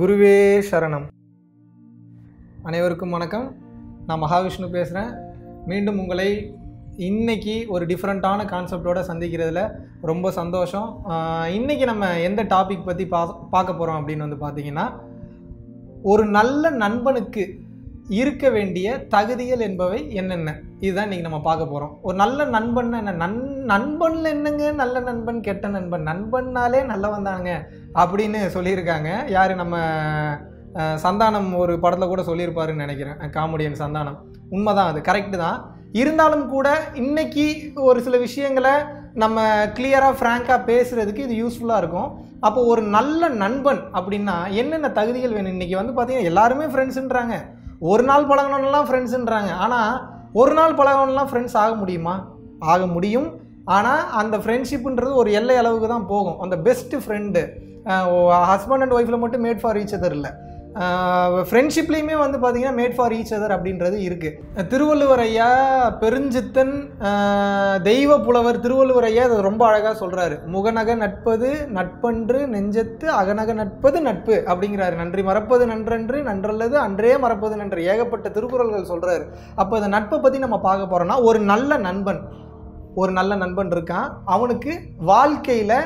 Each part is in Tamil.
குருவே சரணம் அனைவருக்கும் வணக்கம் நான் மகாவிஷ்ணு பேசுகிறேன் மீண்டும் உங்களை இன்றைக்கி ஒரு டிஃப்ரெண்ட்டான கான்செப்டோடு சந்திக்கிறதுல ரொம்ப சந்தோஷம் இன்றைக்கி நம்ம எந்த டாபிக் பற்றி பா பார்க்க போகிறோம் அப்படின்னு வந்து பார்த்திங்கன்னா ஒரு நல்ல நண்பனுக்கு இருக்க வேண்டிய தகுதிகள் என்பவை என்னென்ன இதுதான் இன்றைக்கி நம்ம பார்க்க போகிறோம் ஒரு நல்ல நண்பன் என்ன நன் நண்பனில் என்னங்க நல்ல நண்பன் கெட்ட நண்பன் நண்பன்னாலே நல்லவன் தாங்க அப்படின்னு சொல்லியிருக்காங்க யார் நம்ம சந்தானம் ஒரு படத்தில் கூட சொல்லியிருப்பாருன்னு நினைக்கிறேன் காமெடியன் சந்தானம் உண்மைதான் அது கரெக்டு தான் இருந்தாலும் கூட இன்றைக்கி ஒரு சில விஷயங்களை நம்ம கிளியராக ஃப்ராங்காக பேசுகிறதுக்கு இது யூஸ்ஃபுல்லாக இருக்கும் அப்போது ஒரு நல்ல நண்பன் அப்படின்னா என்னென்ன தகுதிகள் வேணும் இன்றைக்கி வந்து பார்த்தீங்கன்னா எல்லாருமே ஃப்ரெண்ட்ஸுன்றாங்க ஒரு நாள் பழகணுன்னெலாம் ஃப்ரெண்ட்ஸுன்றாங்க ஆனால் ஒரு நாள் பழகணும்லாம் ஃப்ரெண்ட்ஸ் ஆக முடியுமா ஆக முடியும் ஆனால் அந்த ஃப்ரெண்ட்ஷிப்புன்றது ஒரு எல்லை அளவுக்கு தான் போகும் அந்த பெஸ்ட்டு ஃப்ரெண்டு ஹஸ்பண்ட் அண்ட் ஒய்ஃபில் மட்டும் மேட் ஃபார் ஈச் அதர் இல்லை ஃப்ரெண்ட்ஷிப்லேயுமே வந்து பார்த்திங்கன்னா மேட் ஃபார் ஈச் அதர் அப்படின்றது இருக்குது திருவள்ளுவர் ஐயா பெருஞ்சித்தன் தெய்வ புலவர் திருவள்ளுவர் ஐயா அதை ரொம்ப அழகாக சொல்கிறாரு முகநக நட்பது நட்பன்று நெஞ்சத்து அகநக நட்பது நட்பு அப்படிங்கிறாரு நன்றி மறப்பது நன்றன்று நன்றல்லது அன்றே மறப்பது நன்று ஏகப்பட்ட திருக்குறள்கள் சொல்கிறாரு அப்போ இந்த நட்பை பற்றி நம்ம பார்க்க போகிறோம்னா ஒரு நல்ல நண்பன் ஒரு நல்ல நண்பன் இருக்கான் அவனுக்கு வாழ்க்கையில்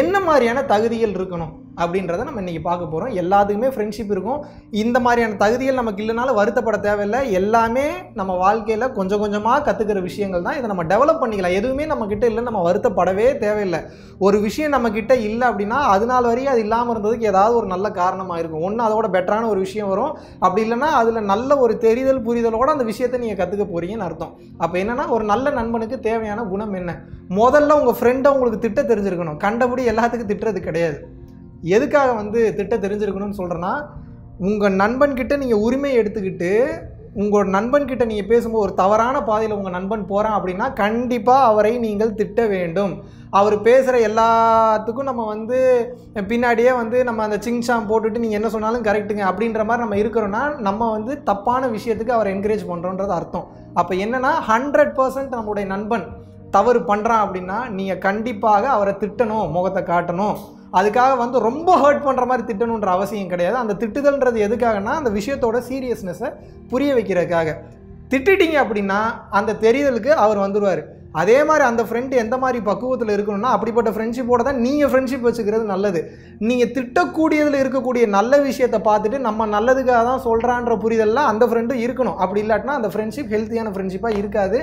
என்ன மாதிரியான தகுதிகள் இருக்கணும் அப்படின்றத நம்ம இன்றைக்கி பார்க்க போகிறோம் எல்லாத்துக்குமே ஃப்ரெண்ட்ஷிப் இருக்கும் இந்த மாதிரியான தகுதிகள் நமக்கு இல்லைனாலும் வருத்தப்பட தேவையில்லை எல்லாமே நம்ம வாழ்க்கையில் கொஞ்சம் கொஞ்சமாக கற்றுக்கிற விஷயங்கள் தான் இதை நம்ம டெவலப் பண்ணிக்கலாம் எதுவுமே நம்மக்கிட்ட இல்லை நம்ம வருத்தப்படவே தேவையில்லை ஒரு விஷயம் நம்மக்கிட்ட இல்லை அப்படின்னா அதனால வரையும் அது இல்லாமல் இருந்ததுக்கு ஏதாவது ஒரு நல்ல காரணமாக இருக்கும் ஒன்று அதோட பெட்டரான ஒரு விஷயம் வரும் அப்படி இல்லைனா அதில் நல்ல ஒரு தெரிதல் புரிதலோடு அந்த விஷயத்தை நீங்கள் கற்றுக்க போகிறீங்கன்னு அர்த்தம் அப்போ என்னென்னா ஒரு நல்ல நண்பனுக்கு தேவையான குணம் என்ன முதல்ல உங்கள் ஃப்ரெண்டை உங்களுக்கு திட்ட தெரிஞ்சிருக்கணும் கண்டபடி எல்லாத்துக்கும் திட்டுறது கிடையாது எதுக்காக வந்து திட்ட தெரிஞ்சிருக்கணும்னு சொல்கிறேன்னா உங்கள் நண்பன்கிட்ட நீங்கள் உரிமை எடுத்துக்கிட்டு உங்களோட நண்பன்கிட்ட நீங்கள் பேசும்போது ஒரு தவறான பாதையில் உங்கள் நண்பன் போகிறான் அப்படின்னா கண்டிப்பாக அவரை நீங்கள் திட்ட வேண்டும் அவர் பேசுகிற எல்லாத்துக்கும் நம்ம வந்து பின்னாடியே வந்து நம்ம அந்த சிங்ஷாம் போட்டுட்டு நீங்கள் என்ன சொன்னாலும் கரெக்டுங்க அப்படின்ற மாதிரி நம்ம இருக்கிறோன்னா நம்ம வந்து தப்பான விஷயத்துக்கு அவரை என்கரேஜ் பண்ணுறோன்றது அர்த்தம் அப்போ என்னென்னா ஹண்ட்ரட் பர்சன்ட் நம்முடைய நண்பன் தவறு பண்ணுறான் அப்படின்னா நீங்கள் கண்டிப்பாக அவரை திட்டணும் முகத்தை காட்டணும் அதுக்காக வந்து ரொம்ப ஹர்ட் பண்ணுற மாதிரி திட்டணுன்ற அவசியம் கிடையாது அந்த திட்டுதல்ன்றது எதுக்காகனா அந்த விஷயத்தோட சீரியஸ்னஸை புரிய வைக்கிறதுக்காக திட்டுட்டீங்க அப்படின்னா அந்த தெரிதலுக்கு அவர் வந்துடுவார் அதே மாதிரி அந்த ஃப்ரெண்டு எந்த மாதிரி பக்குவத்தில் இருக்கணும்னா அப்படிப்பட்ட ஃப்ரெண்ட்ஷிப்போட தான் நீங்கள் ஃப்ரெண்ட்ஷிப் வச்சுக்கிறது நல்லது நீங்கள் திட்டக்கூடியதில் இருக்கக்கூடிய நல்ல விஷயத்தை பார்த்துட்டு நம்ம நல்லதுக்காக தான் சொல்கிறான்ற புரிதலில் அந்த ஃப்ரெண்டும் இருக்கணும் அப்படி இல்லாட்டினா அந்த ஃப்ரெண்ட்ஷிப் ஹெல்த்தியான ஃப்ரெண்ட்ஷிப்பாக இருக்காது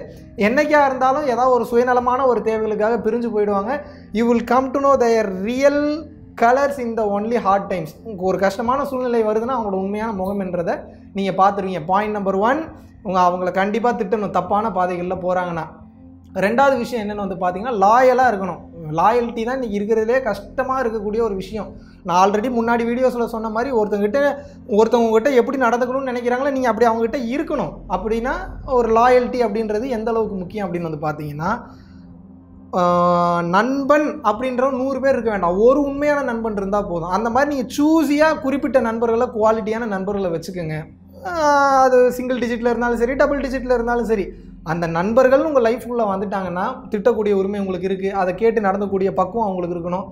என்றைக்காக இருந்தாலும் ஏதாவது ஒரு சுயநலமான ஒரு தேவைகளுக்காக பிரிஞ்சு போயிடுவாங்க you will come to know their real colours in the only hard times உங்களுக்கு ஒரு கஷ்டமான சூழ்நிலை வருதுன்னா அவங்களோட உண்மையான முகம்ன்றதை நீங்கள் பார்த்துருவீங்க பாயிண்ட் நம்பர் ஒன் உங்கள் அவங்கள கண்டிப்பாக திட்டணும் தப்பான பாதைகளில் போகிறாங்கன்னா ரெண்டாவது விஷயம் என்னென்னு வந்து பார்த்தீங்கன்னா லாயலாக இருக்கணும் லாயல்ட்டி தான் இன்றைக்கி இருக்கிறதுலே கஷ்டமாக இருக்கக்கூடிய ஒரு விஷயம் நான் ஆல்ரெடி முன்னாடி வீடியோஸில் சொன்ன மாதிரி ஒருத்தங்கிட்ட ஒருத்தவங்ககிட்ட எப்படி நடந்துக்கணும்னு நினைக்கிறாங்களோ நீங்கள் அப்படி அவங்ககிட்ட இருக்கணும் அப்படின்னா ஒரு லாயல்ட்டி அப்படின்றது எந்த அளவுக்கு முக்கியம் அப்படின்னு வந்து பார்த்தீங்கன்னா நண்பன் அப்படின்ற நூறு பேர் இருக்க வேண்டாம் ஒரு உண்மையான நண்பன் இருந்தால் போதும் அந்த மாதிரி நீங்கள் சூஸியாக குறிப்பிட்ட நண்பர்களை குவாலிட்டியான நண்பர்களை வச்சுக்கோங்க அது சிங்கிள் டிஜிட்டில் இருந்தாலும் சரி டபுள் டிஜிட்டில் இருந்தாலும் சரி அந்த நண்பர்கள் உங்கள் லைஃப் உள்ளே வந்துட்டாங்கன்னா திட்டக்கூடிய உரிமை உங்களுக்கு இருக்குது அதை கேட்டு நடந்தக்கூடிய பக்குவம் அவங்களுக்கு இருக்கணும்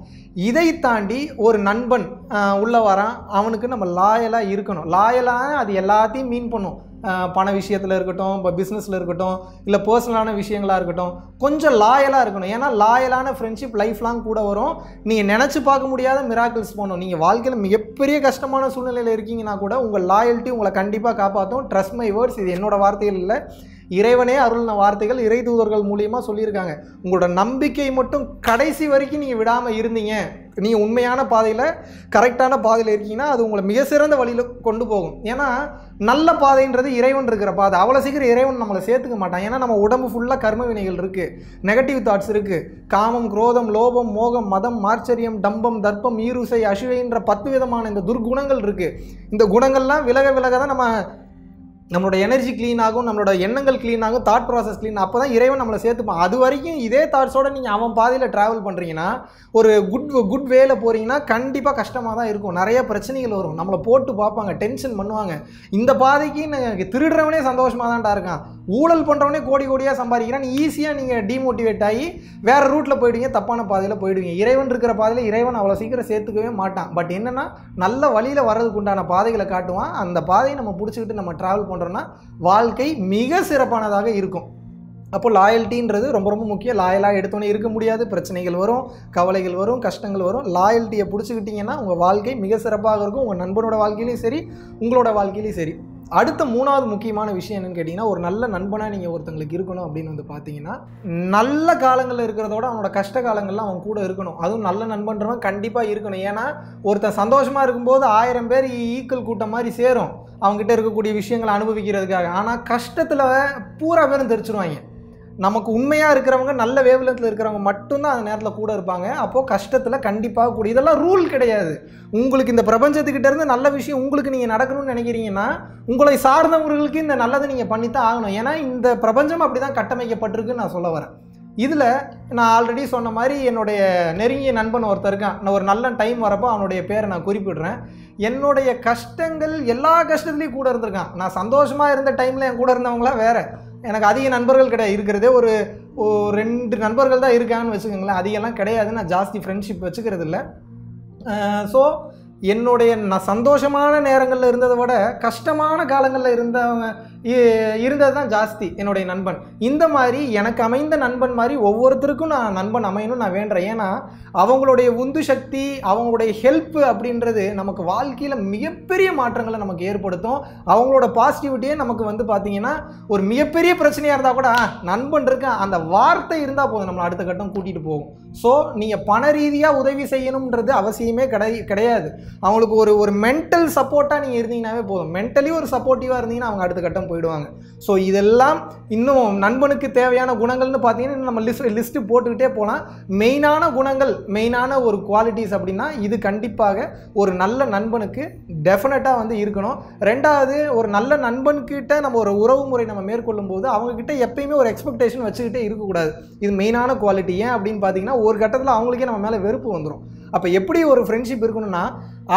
இதை தாண்டி ஒரு நண்பன் உள்ளே வரான் அவனுக்கு நம்ம லாயலாக இருக்கணும் லாயலாக அது எல்லாத்தையும் மீன் பண்ணும் பண விஷயத்தில் இருக்கட்டும் இப்போ பிஸ்னஸில் இருக்கட்டும் இல்லை பர்சனலான விஷயங்களாக இருக்கட்டும் கொஞ்சம் லாயலாக இருக்கணும் ஏன்னா லாயலான ஃப்ரெண்ட்ஷிப் லைஃப் லாங் கூட வரும் நீங்கள் நினச்சி பார்க்க முடியாத மிராக்கிள்ஸ் போகணும் நீங்கள் வாழ்க்கையில் மிகப்பெரிய கஷ்டமான சூழ்நிலையில் இருக்கீங்கன்னா கூட உங்கள் லாயல்ட்டி உங்களை கண்டிப்பாக காப்பாற்றும் ட்ரஸ்ட் மை வேர்ட்ஸ் இது என்னோடய வார்த்தையில் இல்லை இறைவனே அருளின வார்த்தைகள் இறை தூதர்கள் மூலியமா சொல்லியிருக்காங்க உங்களோட நம்பிக்கை மட்டும் கடைசி வரைக்கும் நீங்கள் விடாமல் இருந்தீங்க நீங்கள் உண்மையான பாதையில் கரெக்டான பாதையில் இருக்கீங்கன்னா அது உங்களை மிக சிறந்த வழியில் கொண்டு போகும் ஏன்னா நல்ல பாதைன்றது இறைவன் இருக்கிற பாதை அவ்வளோ சீக்கிரம் இறைவன் நம்மளை சேர்த்துக்க மாட்டான் ஏன்னா நம்ம உடம்பு ஃபுல்லாக கர்ம வினைகள் இருக்குது நெகட்டிவ் தாட்ஸ் இருக்குது காமம் குரோதம் லோபம் மோகம் மதம் ஆச்சரியம் டம்பம் தர்ப்பம் ஈருசை அசுவைன்ற பத்து விதமான இந்த துர்குணங்கள் இருக்குது இந்த குணங்கள்லாம் விலக விலக தான் நம்ம நம்மளோட எனர்ஜி க்ளீன் ஆகும் நம்மளோட எண்ணங்கள் க்ளீன் ஆகும் தாட் ப்ராசஸ் க்ளீன் அப்போ தான் இறைவன் நம்மளை சேர்த்துப்பான் அது வரைக்கும் இதே தாட்ஸோட நீங்கள் அவன் பாதையில் ட்ராவல் பண்ணுறீங்கன்னா ஒரு குட் குட் வேல போகிறீங்கன்னா கண்டிப்பாக கஷ்டமாக தான் இருக்கும் நிறைய பிரச்சனைகள் வரும் நம்மளை போட்டு பார்ப்பாங்க டென்ஷன் பண்ணுவாங்க இந்த பாதைக்கு திருடுறவனே சந்தோஷமாக தான்டா இருக்கான் ஊழல் பண்ணுறவனே கோடி கோடியாக சம்பாதிக்கிறான் ஈஸியாக நீங்கள் டிமோட்டிவேட் ஆகி வேறு ரூட்டில் போயிடுவீங்க தப்பான பாதையில் போயிடுவீங்க இறைவன் இருக்கிற பாதையில் இறைவன் அவ்வளோ சீக்கிரம் சேர்த்துக்கவே மாட்டான் பட் என்னென்னா நல்ல வழியில் வர்றதுக்கு உண்டான பாதைகளை காட்டுவான் அந்த பாதையை நம்ம பிடிச்சிக்கிட்டு நம்ம ட்ராவல் பண்ணுறோன்னா வாழ்க்கை மிக சிறப்பானதாக இருக்கும் அப்போ லாயல்ட்டின்றது ரொம்ப ரொம்ப முக்கியம் லாயலாக எடுத்தோன்னே இருக்க முடியாது பிரச்சனைகள் வரும் கவலைகள் வரும் கஷ்டங்கள் வரும் லாயல்ட்டியை பிடிச்சிக்கிட்டிங்கன்னா உங்கள் வாழ்க்கை மிக சிறப்பாக இருக்கும் உங்கள் நண்பனோட வாழ்க்கையிலையும் சரி உங்களோட வாழ்க்கையிலையும் சரி அடுத்த மூணாவது முக்கியமான விஷயம் என்னென்னு கேட்டிங்கன்னா ஒரு நல்ல நண்பனாக நீங்கள் ஒருத்தங்களுக்கு இருக்கணும் அப்படின்னு வந்து பார்த்தீங்கன்னா நல்ல காலங்களில் இருக்கிறதோட அவனோட கஷ்ட காலங்கள்லாம் அவன் கூட இருக்கணும் அதுவும் நல்ல நண்பன்றவன் கண்டிப்பாக இருக்கணும் ஏன்னா ஒருத்தன் சந்தோஷமாக இருக்கும்போது ஆயிரம் பேர் ஈக்குவல் கூட்டம் மாதிரி சேரும் அவங்ககிட்ட இருக்கக்கூடிய விஷயங்களை அனுபவிக்கிறதுக்காக ஆனால் கஷ்டத்தில் பூரா பேரும் தெரிச்சிருவாங்க நமக்கு உண்மையாக இருக்கிறவங்க நல்ல வேவலத்தில் இருக்கிறவங்க மட்டும்தான் அந்த நேரத்தில் கூட இருப்பாங்க அப்போது கஷ்டத்தில் கண்டிப்பாக கூட இதெல்லாம் ரூல் கிடையாது உங்களுக்கு இந்த பிரபஞ்சத்துக்கிட்டேருந்து நல்ல விஷயம் உங்களுக்கு நீங்கள் நடக்கணும்னு நினைக்கிறீங்கன்னா உங்களை சார்ந்தவர்களுக்கு இந்த நல்லதை நீங்கள் பண்ணித்தான் ஆகணும் ஏன்னா இந்த பிரபஞ்சம் அப்படி தான் கட்டமைக்கப்பட்டிருக்குன்னு நான் சொல்ல வரேன் இதில் நான் ஆல்ரெடி சொன்ன மாதிரி என்னுடைய நெருங்கிய நண்பன் ஒருத்தர் இருக்கான் நான் ஒரு நல்ல டைம் வரப்போ அவனுடைய பேரை நான் குறிப்பிடுறேன் என்னுடைய கஷ்டங்கள் எல்லா கஷ்டத்துலேயும் கூட இருந்திருக்கான் நான் சந்தோஷமாக இருந்த டைமில் என் கூட இருந்தவங்களாம் வேறு எனக்கு அதிக நண்பர்கள் கிடையாது இருக்கிறதே ஒரு ரெண்டு நண்பர்கள் தான் இருக்காங்கன்னு வச்சுக்கோங்களேன் அதிகெல்லாம் கிடையாது நான் ஜாஸ்தி ஃப்ரெண்ட்ஷிப் வச்சுக்கிறது இல்லை ஸோ என்னுடைய நான் சந்தோஷமான நேரங்களில் இருந்ததை விட கஷ்டமான காலங்களில் இருந்தவங்க இருந்தது தான் ஜாஸ்தி என்னுடைய நண்பன் இந்த மாதிரி எனக்கு அமைந்த நண்பன் மாதிரி ஒவ்வொருத்தருக்கும் நான் நண்பன் அமையணும்னு நான் வேண்டுறேன் ஏன்னா அவங்களுடைய உந்து சக்தி அவங்களுடைய ஹெல்ப்பு அப்படின்றது நமக்கு வாழ்க்கையில் மிகப்பெரிய மாற்றங்களை நமக்கு ஏற்படுத்தும் அவங்களோட பாசிட்டிவிட்டியே நமக்கு வந்து பார்த்திங்கன்னா ஒரு மிகப்பெரிய பிரச்சனையாக இருந்தால் கூட நண்பன் இருக்க அந்த வார்த்தை இருந்தால் போதும் நம்மளை அடுத்த கட்டம் கூட்டிகிட்டு போகும் ஸோ நீங்கள் பண ரீதியாக உதவி செய்யணுன்றது அவசியமே கிடை கிடையாது அவங்களுக்கு ஒரு ஒரு மென்டல் சப்போர்ட்டாக நீங்கள் இருந்தீங்கன்னாவே போதும் மென்டலி ஒரு சப்போர்ட்டிவாக இருந்தீங்கன்னா அவங்க அடுத்த கட்டம் போயிடுவாங்க ஸோ இதெல்லாம் இன்னும் நண்பனுக்கு தேவையான குணங்கள்னு பார்த்தீங்கன்னா நம்ம லிஸ்ட் லிஸ்ட்டு போட்டுக்கிட்டே போகலாம் மெயினான குணங்கள் மெயினான ஒரு குவாலிட்டிஸ் அப்படின்னா இது கண்டிப்பாக ஒரு நல்ல நண்பனுக்கு டெஃபினட்டாக வந்து இருக்கணும் ரெண்டாவது ஒரு நல்ல நண்பன்கிட்ட நம்ம ஒரு உறவு முறை நம்ம மேற்கொள்ளும் போது அவங்கக்கிட்ட எப்பயுமே ஒரு எக்ஸ்பெக்டேஷன் வச்சுக்கிட்டே இருக்கக்கூடாது இது மெயினான குவாலிட்டி ஏன் அப்படின்னு பார்த்தீங்கன்னா ஒரு கட்டத்தில் அவங்களுக்கே நம்ம மேலே வெறுப்பு வந்துடும் அப்போ எப்படி ஒரு ஃப்ரெண்ட்ஷிப் இருக்கணும்னா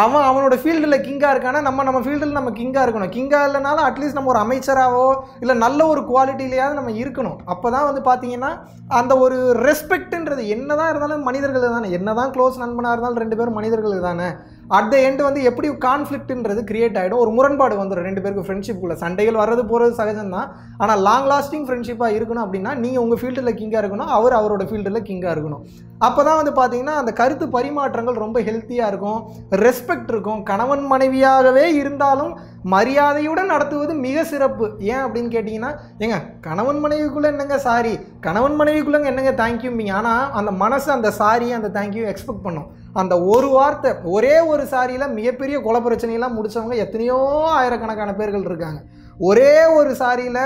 அவன் அவனோட ஃபீல்டில் கிங்காக இருக்கானா நம்ம நம்ம ஃபீல்டில் நம்ம கிங்காக இருக்கணும் கிங்காக இல்லைனாலும் அட்லீஸ்ட் நம்ம ஒரு அமைச்சராகவோ இல்லை நல்ல ஒரு குவாலிட்டியிலையாவது நம்ம இருக்கணும் அப்போ தான் வந்து பார்த்தீங்கன்னா அந்த ஒரு ரெஸ்பெக்ட்ன்றது என்ன தான் இருந்தாலும் மனிதர்கள் தானே என்ன தான் க்ளோஸ் நண்பனாக இருந்தாலும் ரெண்டு பேரும் மனிதர்கள் தானே அட் த எண்ட் வந்து எப்படி கான்ஃப்ளிக்ட்ன்றது கிரியேட் ஆகிடும் ஒரு முரண்பாடு வந்துடும் ரெண்டு பேருக்கு ஃப்ரெண்ட்ஷிப்புக்குள்ளே சண்டைகள் வர்றது போகிறது சகஜம் தான் ஆனால் லாங் லாஸ்டிங் ஃப்ரெண்ட்ஷிப்பாக இருக்கணும் அப்படின்னா நீங்கள் உங்கள் ஃபீல்டில் கிங்காக இருக்கணும் அவர் அவரோட ஃபீல்டில் கிங்காக இருக்கணும் அப்போ தான் வந்து பார்த்தீங்கன்னா அந்த கருத்து பரிமாற்றங்கள் ரொம்ப ஹெல்த்தியாக இருக்கும் ரெஸ்பெக்ட் இருக்கும் கணவன் மனைவியாகவே இருந்தாலும் மரியாதையுடன் நடத்துவது மிக சிறப்பு ஏன் அப்படின்னு கேட்டிங்கன்னா ஏங்க கணவன் மனைவிக்குள்ளே என்னங்க சாரி கணவன் மனைவிக்குள்ளேங்க என்னங்க தேங்க்யூம்பிங்க ஆனால் அந்த மனசு அந்த சாரி அந்த தேங்க்யூ எக்ஸ்பெக்ட் பண்ணும் அந்த ஒரு வார்த்தை ஒரே ஒரு சாரியில் மிகப்பெரிய குல பிரச்சனையெல்லாம் முடித்தவங்க எத்தனையோ ஆயிரக்கணக்கான பேர்கள் இருக்காங்க ஒரே ஒரு சாரியில்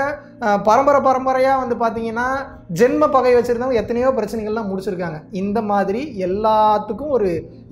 பரம்பரை பரம்பரையாக வந்து பார்த்தீங்கன்னா ஜென்ம பகை வச்சுருந்தவங்க எத்தனையோ பிரச்சனைகள்லாம் முடிச்சிருக்காங்க இந்த மாதிரி எல்லாத்துக்கும் ஒரு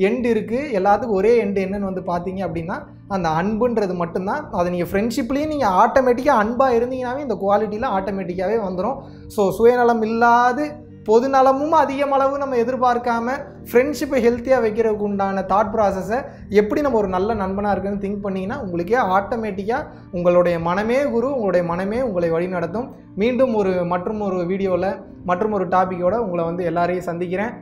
எண்டு இருக்குது எல்லாத்துக்கும் ஒரே எண்டு என்னன்னு வந்து பார்த்தீங்க அப்படின்னா அந்த அன்புன்றது மட்டும்தான் அதை நீங்கள் ஃப்ரெண்ட்ஷிப்லேயும் நீங்கள் ஆட்டோமேட்டிக்காக அன்பாக இருந்தீங்கன்னாவே இந்த குவாலிட்டியில் ஆட்டோமேட்டிக்காகவே வந்துடும் ஸோ சுயநலம் இல்லாது பொது நலமும் அதிகமளவு நம்ம எதிர்பார்க்காம ஃப்ரெண்ட்ஷிப்பை ஹெல்த்தியாக வைக்கிறதுக்கு உண்டான தாட் ப்ராசஸை எப்படி நம்ம ஒரு நல்ல நண்பனாக இருக்குன்னு திங்க் பண்ணிங்கன்னா உங்களுக்கே ஆட்டோமேட்டிக்காக உங்களுடைய மனமே குரு உங்களுடைய மனமே உங்களை வழிநடத்தும் மீண்டும் ஒரு மற்றும் ஒரு வீடியோவில் மற்றும் ஒரு டாப்பிக்கோடு உங்களை வந்து எல்லாரையும் சந்திக்கிறேன்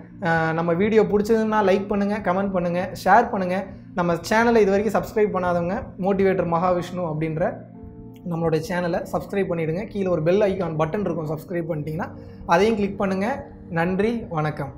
நம்ம வீடியோ பிடிச்சதுன்னா லைக் பண்ணுங்கள் கமெண்ட் பண்ணுங்கள் ஷேர் பண்ணுங்கள் நம்ம சேனலை இது வரைக்கும் சப்ஸ்கிரைப் பண்ணாதவங்க மோட்டிவேட்டர் மகாவிஷ்ணு அப்படின்ற நம்மளுடைய சேனலை சப்ஸ்கிரைப் பண்ணிவிடுங்க கீழே ஒரு பெல் ஐக்கான் பட்டன் இருக்கும் சப்ஸ்கிரைப் பண்ணிட்டீங்கன்னா அதையும் கிளிக் பண்ணுங்கள் நன்றி வணக்கம்